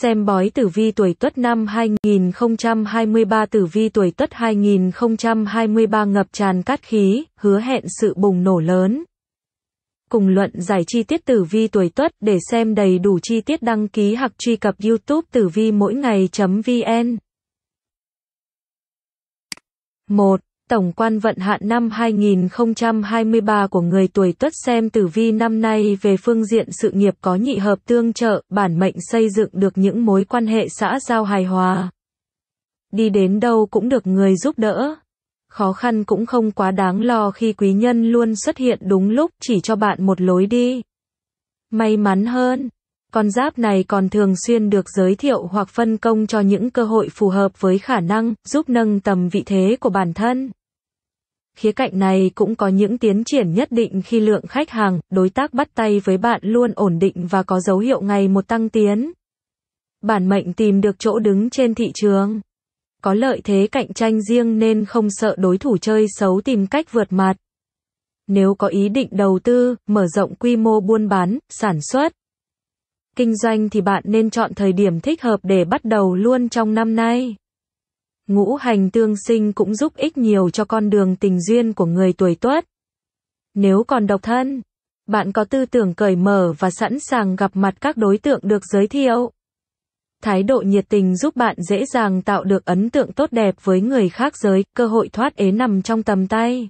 Xem bói tử vi tuổi Tuất năm 2023 tử vi tuổi Tuất 2023 ngập tràn cát khí, hứa hẹn sự bùng nổ lớn. Cùng luận giải chi tiết tử vi tuổi Tuất để xem đầy đủ chi tiết đăng ký hoặc truy cập YouTube tử vi mỗi ngày.vn. 1. Tổng quan vận hạn năm 2023 của người tuổi Tuất xem tử vi năm nay về phương diện sự nghiệp có nhị hợp tương trợ, bản mệnh xây dựng được những mối quan hệ xã giao hài hòa. Đi đến đâu cũng được người giúp đỡ. Khó khăn cũng không quá đáng lo khi quý nhân luôn xuất hiện đúng lúc chỉ cho bạn một lối đi. May mắn hơn con giáp này còn thường xuyên được giới thiệu hoặc phân công cho những cơ hội phù hợp với khả năng, giúp nâng tầm vị thế của bản thân. Khía cạnh này cũng có những tiến triển nhất định khi lượng khách hàng, đối tác bắt tay với bạn luôn ổn định và có dấu hiệu ngày một tăng tiến. Bản mệnh tìm được chỗ đứng trên thị trường. Có lợi thế cạnh tranh riêng nên không sợ đối thủ chơi xấu tìm cách vượt mặt. Nếu có ý định đầu tư, mở rộng quy mô buôn bán, sản xuất, Kinh doanh thì bạn nên chọn thời điểm thích hợp để bắt đầu luôn trong năm nay. Ngũ hành tương sinh cũng giúp ích nhiều cho con đường tình duyên của người tuổi tuất. Nếu còn độc thân, bạn có tư tưởng cởi mở và sẵn sàng gặp mặt các đối tượng được giới thiệu. Thái độ nhiệt tình giúp bạn dễ dàng tạo được ấn tượng tốt đẹp với người khác giới, cơ hội thoát ế nằm trong tầm tay.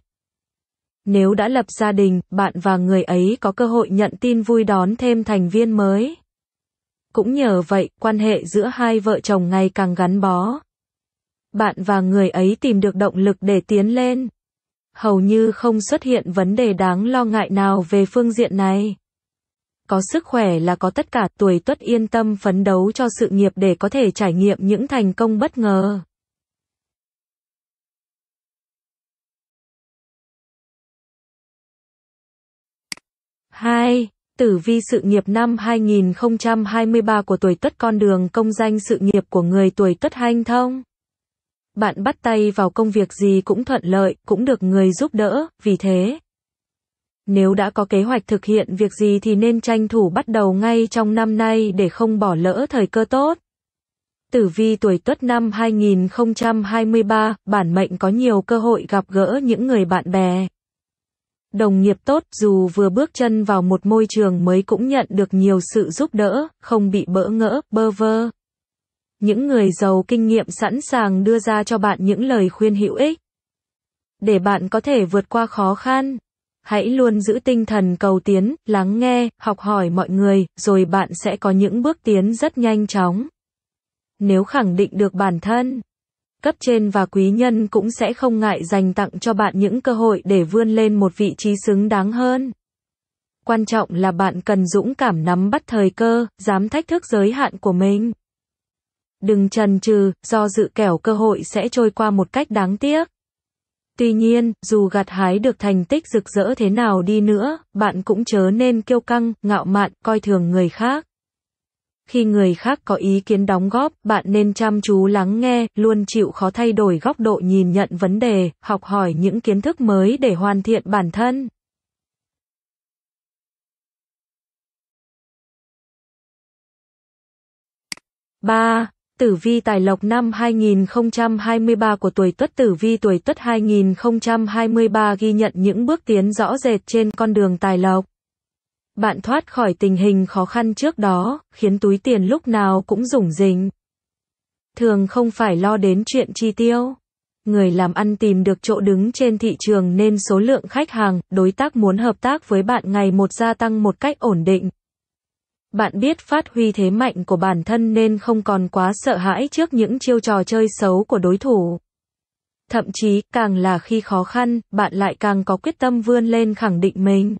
Nếu đã lập gia đình, bạn và người ấy có cơ hội nhận tin vui đón thêm thành viên mới. Cũng nhờ vậy, quan hệ giữa hai vợ chồng ngày càng gắn bó. Bạn và người ấy tìm được động lực để tiến lên. Hầu như không xuất hiện vấn đề đáng lo ngại nào về phương diện này. Có sức khỏe là có tất cả tuổi tuất yên tâm phấn đấu cho sự nghiệp để có thể trải nghiệm những thành công bất ngờ. Hai Tử vi sự nghiệp năm 2023 của tuổi tất con đường công danh sự nghiệp của người tuổi tất hanh thông. Bạn bắt tay vào công việc gì cũng thuận lợi, cũng được người giúp đỡ, vì thế. Nếu đã có kế hoạch thực hiện việc gì thì nên tranh thủ bắt đầu ngay trong năm nay để không bỏ lỡ thời cơ tốt. Tử vi tuổi tuất năm 2023, bản mệnh có nhiều cơ hội gặp gỡ những người bạn bè, Đồng nghiệp tốt dù vừa bước chân vào một môi trường mới cũng nhận được nhiều sự giúp đỡ, không bị bỡ ngỡ, bơ vơ. Những người giàu kinh nghiệm sẵn sàng đưa ra cho bạn những lời khuyên hữu ích. Để bạn có thể vượt qua khó khăn, hãy luôn giữ tinh thần cầu tiến, lắng nghe, học hỏi mọi người, rồi bạn sẽ có những bước tiến rất nhanh chóng. Nếu khẳng định được bản thân, cấp trên và quý nhân cũng sẽ không ngại dành tặng cho bạn những cơ hội để vươn lên một vị trí xứng đáng hơn. Quan trọng là bạn cần dũng cảm nắm bắt thời cơ, dám thách thức giới hạn của mình. Đừng chần chừ, do dự kẻo cơ hội sẽ trôi qua một cách đáng tiếc. Tuy nhiên, dù gặt hái được thành tích rực rỡ thế nào đi nữa, bạn cũng chớ nên kiêu căng, ngạo mạn, coi thường người khác khi người khác có ý kiến đóng góp, bạn nên chăm chú lắng nghe, luôn chịu khó thay đổi góc độ nhìn nhận vấn đề, học hỏi những kiến thức mới để hoàn thiện bản thân. ba Tử vi tài lộc năm 2023 của tuổi Tuất Tử vi tuổi Tuất 2023 ghi nhận những bước tiến rõ rệt trên con đường tài lộc. Bạn thoát khỏi tình hình khó khăn trước đó, khiến túi tiền lúc nào cũng rủng rỉnh. Thường không phải lo đến chuyện chi tiêu. Người làm ăn tìm được chỗ đứng trên thị trường nên số lượng khách hàng, đối tác muốn hợp tác với bạn ngày một gia tăng một cách ổn định. Bạn biết phát huy thế mạnh của bản thân nên không còn quá sợ hãi trước những chiêu trò chơi xấu của đối thủ. Thậm chí, càng là khi khó khăn, bạn lại càng có quyết tâm vươn lên khẳng định mình.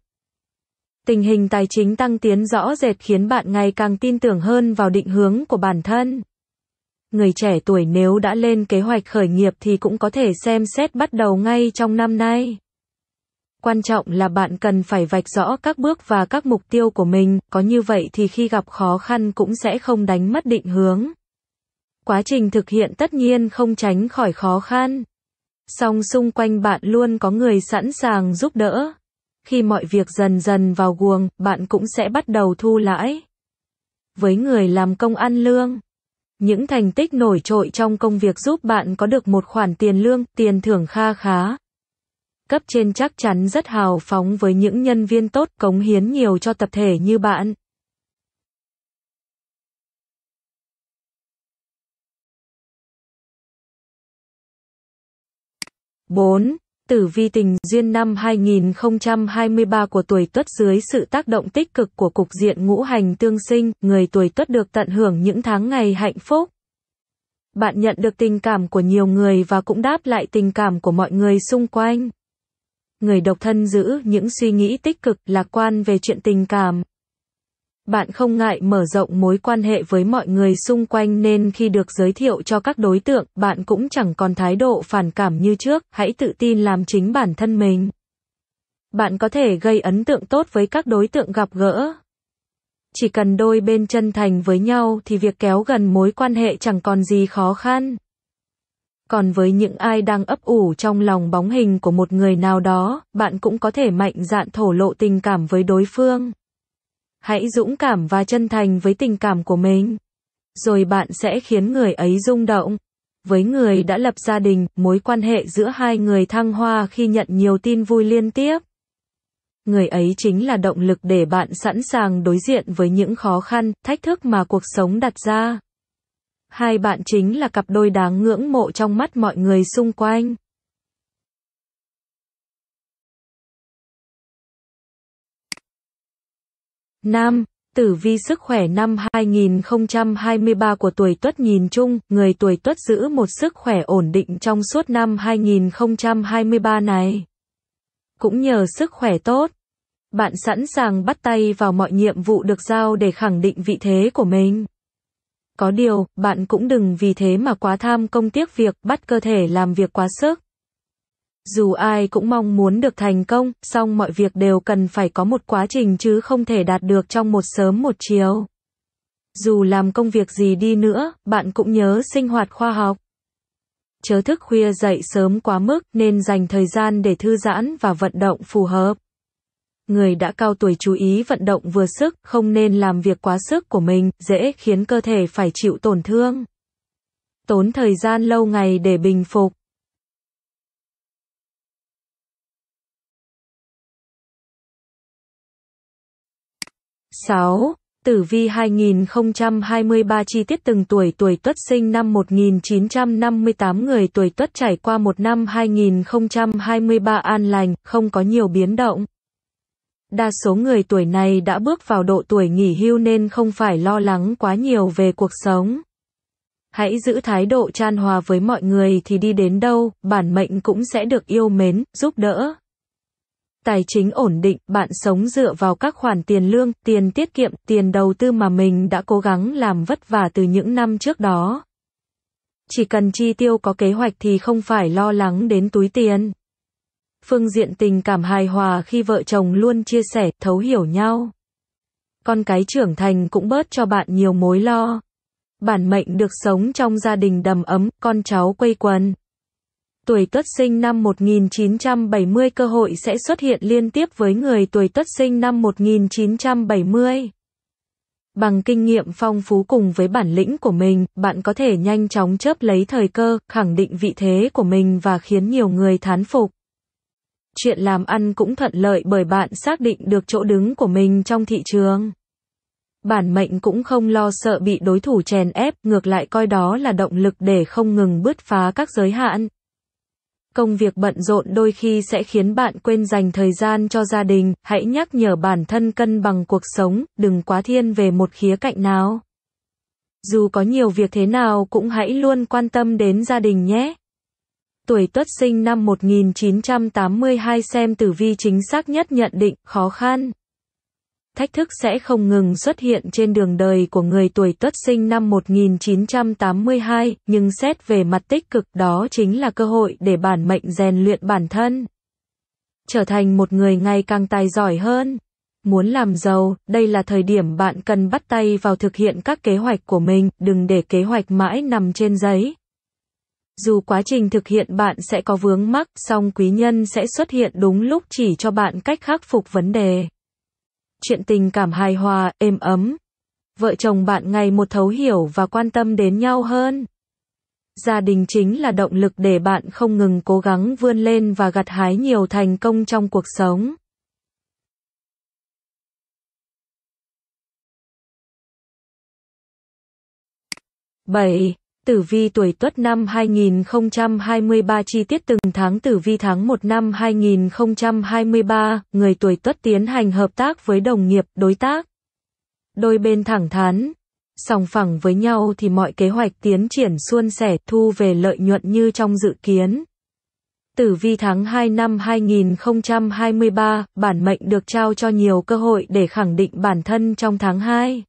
Tình hình tài chính tăng tiến rõ rệt khiến bạn ngày càng tin tưởng hơn vào định hướng của bản thân. Người trẻ tuổi nếu đã lên kế hoạch khởi nghiệp thì cũng có thể xem xét bắt đầu ngay trong năm nay. Quan trọng là bạn cần phải vạch rõ các bước và các mục tiêu của mình, có như vậy thì khi gặp khó khăn cũng sẽ không đánh mất định hướng. Quá trình thực hiện tất nhiên không tránh khỏi khó khăn. Song xung quanh bạn luôn có người sẵn sàng giúp đỡ khi mọi việc dần dần vào guồng, bạn cũng sẽ bắt đầu thu lãi. Với người làm công ăn lương, những thành tích nổi trội trong công việc giúp bạn có được một khoản tiền lương, tiền thưởng kha khá. Cấp trên chắc chắn rất hào phóng với những nhân viên tốt cống hiến nhiều cho tập thể như bạn. bốn tử vi tình duyên năm 2023 của tuổi Tuất dưới sự tác động tích cực của cục diện ngũ hành tương sinh, người tuổi Tuất được tận hưởng những tháng ngày hạnh phúc. Bạn nhận được tình cảm của nhiều người và cũng đáp lại tình cảm của mọi người xung quanh. Người độc thân giữ những suy nghĩ tích cực, lạc quan về chuyện tình cảm bạn không ngại mở rộng mối quan hệ với mọi người xung quanh nên khi được giới thiệu cho các đối tượng, bạn cũng chẳng còn thái độ phản cảm như trước, hãy tự tin làm chính bản thân mình. Bạn có thể gây ấn tượng tốt với các đối tượng gặp gỡ. Chỉ cần đôi bên chân thành với nhau thì việc kéo gần mối quan hệ chẳng còn gì khó khăn. Còn với những ai đang ấp ủ trong lòng bóng hình của một người nào đó, bạn cũng có thể mạnh dạn thổ lộ tình cảm với đối phương. Hãy dũng cảm và chân thành với tình cảm của mình. Rồi bạn sẽ khiến người ấy rung động. Với người đã lập gia đình, mối quan hệ giữa hai người thăng hoa khi nhận nhiều tin vui liên tiếp. Người ấy chính là động lực để bạn sẵn sàng đối diện với những khó khăn, thách thức mà cuộc sống đặt ra. Hai bạn chính là cặp đôi đáng ngưỡng mộ trong mắt mọi người xung quanh. Nam, tử vi sức khỏe năm 2023 của tuổi Tuất nhìn chung, người tuổi Tuất giữ một sức khỏe ổn định trong suốt năm 2023 này. Cũng nhờ sức khỏe tốt, bạn sẵn sàng bắt tay vào mọi nhiệm vụ được giao để khẳng định vị thế của mình. Có điều, bạn cũng đừng vì thế mà quá tham công tiếc việc, bắt cơ thể làm việc quá sức. Dù ai cũng mong muốn được thành công, song mọi việc đều cần phải có một quá trình chứ không thể đạt được trong một sớm một chiều. Dù làm công việc gì đi nữa, bạn cũng nhớ sinh hoạt khoa học. Chớ thức khuya dậy sớm quá mức nên dành thời gian để thư giãn và vận động phù hợp. Người đã cao tuổi chú ý vận động vừa sức, không nên làm việc quá sức của mình, dễ khiến cơ thể phải chịu tổn thương. Tốn thời gian lâu ngày để bình phục. 6. Tử vi 2023 chi tiết từng tuổi tuổi Tuất sinh năm 1958 người tuổi Tuất trải qua một năm 2023 an lành, không có nhiều biến động. Đa số người tuổi này đã bước vào độ tuổi nghỉ hưu nên không phải lo lắng quá nhiều về cuộc sống. Hãy giữ thái độ chan hòa với mọi người thì đi đến đâu, bản mệnh cũng sẽ được yêu mến, giúp đỡ tài chính ổn định, bạn sống dựa vào các khoản tiền lương, tiền tiết kiệm, tiền đầu tư mà mình đã cố gắng làm vất vả từ những năm trước đó. Chỉ cần chi tiêu có kế hoạch thì không phải lo lắng đến túi tiền. Phương diện tình cảm hài hòa khi vợ chồng luôn chia sẻ, thấu hiểu nhau. Con cái trưởng thành cũng bớt cho bạn nhiều mối lo. Bản mệnh được sống trong gia đình đầm ấm, con cháu quây quần. Tuổi Tuất sinh năm 1970 cơ hội sẽ xuất hiện liên tiếp với người tuổi Tuất sinh năm 1970. Bằng kinh nghiệm phong phú cùng với bản lĩnh của mình, bạn có thể nhanh chóng chớp lấy thời cơ, khẳng định vị thế của mình và khiến nhiều người thán phục. Chuyện làm ăn cũng thuận lợi bởi bạn xác định được chỗ đứng của mình trong thị trường. Bản mệnh cũng không lo sợ bị đối thủ chèn ép, ngược lại coi đó là động lực để không ngừng bứt phá các giới hạn công việc bận rộn đôi khi sẽ khiến bạn quên dành thời gian cho gia đình, hãy nhắc nhở bản thân cân bằng cuộc sống, đừng quá thiên về một khía cạnh nào. Dù có nhiều việc thế nào cũng hãy luôn quan tâm đến gia đình nhé. Tuổi Tuất sinh năm 1982 xem tử vi chính xác nhất nhận định khó khăn thách thức sẽ không ngừng xuất hiện trên đường đời của người tuổi Tuất sinh năm 1982, nhưng xét về mặt tích cực đó chính là cơ hội để bản mệnh rèn luyện bản thân. Trở thành một người ngày càng tài giỏi hơn. Muốn làm giàu, đây là thời điểm bạn cần bắt tay vào thực hiện các kế hoạch của mình, đừng để kế hoạch mãi nằm trên giấy. Dù quá trình thực hiện bạn sẽ có vướng mắc, song quý nhân sẽ xuất hiện đúng lúc chỉ cho bạn cách khắc phục vấn đề chuyện tình cảm hài hòa, êm ấm. Vợ chồng bạn ngày một thấu hiểu và quan tâm đến nhau hơn. Gia đình chính là động lực để bạn không ngừng cố gắng vươn lên và gặt hái nhiều thành công trong cuộc sống. bảy Tử vi tuổi Tuất năm 2023 chi tiết từng tháng Tử vi tháng 1 năm 2023, người tuổi Tuất tiến hành hợp tác với đồng nghiệp, đối tác. Đôi bên thẳng thắn, song phẳng với nhau thì mọi kế hoạch tiến triển suôn sẻ, thu về lợi nhuận như trong dự kiến. Tử vi tháng 2 năm 2023, bản mệnh được trao cho nhiều cơ hội để khẳng định bản thân trong tháng 2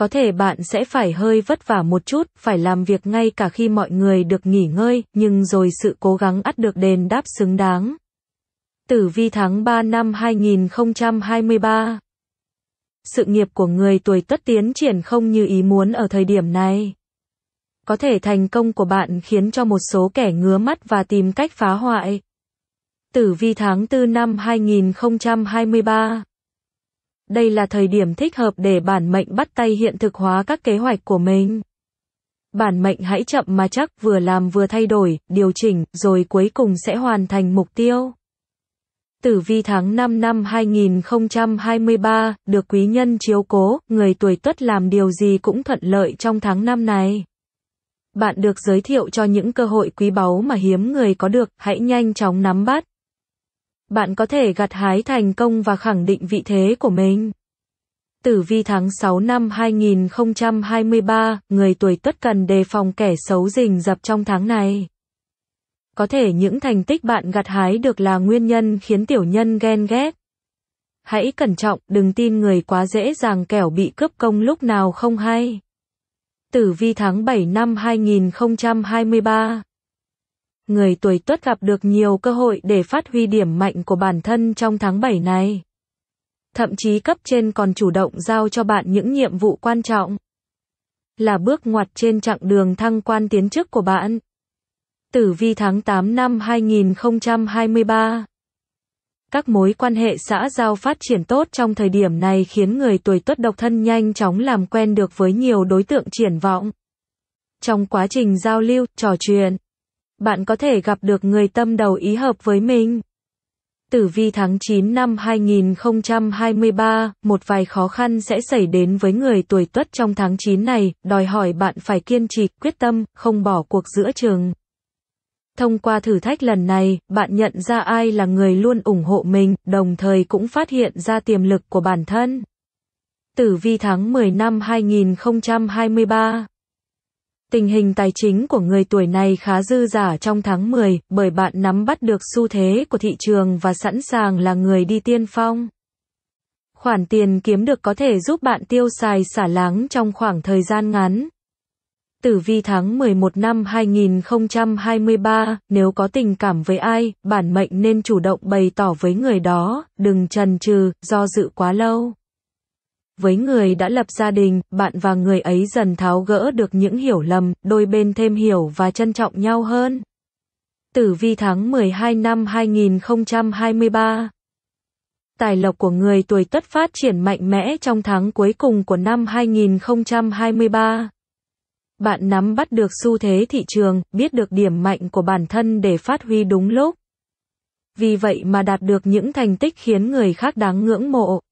có thể bạn sẽ phải hơi vất vả một chút, phải làm việc ngay cả khi mọi người được nghỉ ngơi, nhưng rồi sự cố gắng ắt được đền đáp xứng đáng. Tử vi tháng 3 năm 2023 Sự nghiệp của người tuổi tất tiến triển không như ý muốn ở thời điểm này. Có thể thành công của bạn khiến cho một số kẻ ngứa mắt và tìm cách phá hoại. Tử vi tháng 4 năm 2023 đây là thời điểm thích hợp để bản mệnh bắt tay hiện thực hóa các kế hoạch của mình. Bản mệnh hãy chậm mà chắc vừa làm vừa thay đổi, điều chỉnh, rồi cuối cùng sẽ hoàn thành mục tiêu. Tử vi tháng 5 năm 2023, được quý nhân chiếu cố, người tuổi tuất làm điều gì cũng thuận lợi trong tháng năm này. Bạn được giới thiệu cho những cơ hội quý báu mà hiếm người có được, hãy nhanh chóng nắm bắt bạn có thể gặt hái thành công và khẳng định vị thế của mình. Tử vi tháng 6 năm 2023, người tuổi tuất cần đề phòng kẻ xấu rình dập trong tháng này. Có thể những thành tích bạn gặt hái được là nguyên nhân khiến tiểu nhân ghen ghét. Hãy cẩn trọng, đừng tin người quá dễ dàng kẻo bị cướp công lúc nào không hay. Tử vi tháng 7 năm 2023 người tuổi tuất gặp được nhiều cơ hội để phát huy điểm mạnh của bản thân trong tháng 7 này. Thậm chí cấp trên còn chủ động giao cho bạn những nhiệm vụ quan trọng. Là bước ngoặt trên chặng đường thăng quan tiến chức của bạn. Tử vi tháng 8 năm 2023 Các mối quan hệ xã giao phát triển tốt trong thời điểm này khiến người tuổi tuất độc thân nhanh chóng làm quen được với nhiều đối tượng triển vọng. Trong quá trình giao lưu, trò chuyện, bạn có thể gặp được người tâm đầu ý hợp với mình. Tử vi tháng 9 năm 2023, một vài khó khăn sẽ xảy đến với người tuổi tuất trong tháng 9 này, đòi hỏi bạn phải kiên trì, quyết tâm, không bỏ cuộc giữa trường. Thông qua thử thách lần này, bạn nhận ra ai là người luôn ủng hộ mình, đồng thời cũng phát hiện ra tiềm lực của bản thân. Tử vi tháng 10 năm 2023, Tình hình tài chính của người tuổi này khá dư giả trong tháng 10, bởi bạn nắm bắt được xu thế của thị trường và sẵn sàng là người đi tiên phong. Khoản tiền kiếm được có thể giúp bạn tiêu xài xả láng trong khoảng thời gian ngắn. Tử vi tháng 11 năm 2023, nếu có tình cảm với ai, bản mệnh nên chủ động bày tỏ với người đó, đừng chần chừ, do dự quá lâu. Với người đã lập gia đình, bạn và người ấy dần tháo gỡ được những hiểu lầm, đôi bên thêm hiểu và trân trọng nhau hơn. Tử vi tháng 12 năm 2023 Tài lộc của người tuổi tất phát triển mạnh mẽ trong tháng cuối cùng của năm 2023. Bạn nắm bắt được xu thế thị trường, biết được điểm mạnh của bản thân để phát huy đúng lúc. Vì vậy mà đạt được những thành tích khiến người khác đáng ngưỡng mộ.